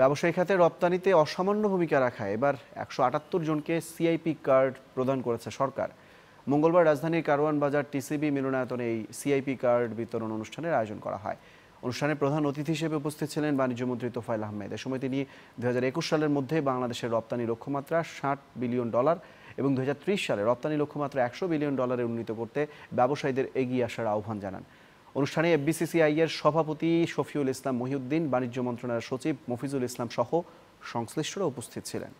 ব্যবসায়ী খাতে রপ্তানিতে অসামান্য ভূমিকা রাখায় এবার একশো আটাত্তর জনকে সিআইপি কার্ড প্রদান করেছে সরকার মঙ্গলবার রাজধানীর কারওয়ান বাজার টিসিবি মিলনায়তনে এই সিআইপি কার্ড বিতরণ অনুষ্ঠানের আয়োজন করা হয় অনুষ্ঠানে প্রধান অতিথি হিসেবে উপস্থিত ছিলেন বাণিজ্যমন্ত্রী তোফাইল আহমেদ এ সময় তিনি দু সালের মধ্যে বাংলাদেশের রপ্তানি লক্ষ্যমাত্রা ষাট বিলিয়ন ডলার এবং দু সালে রপ্তানি লক্ষ্যমাত্রা একশো বিলিয়ন ডলারে উন্নীত করতে ব্যবসায়ীদের এগিয়ে আসার আহ্বান জানান অনুষ্ঠানে এফবিসিসিআই এর সভাপতি শফিউল ইসলাম মহিউদ্দিন বাণিজ্য মন্ত্রণালয়ের সচিব মফিজুল ইসলাম সহ সংশ্লিষ্টরা উপস্থিত ছিলেন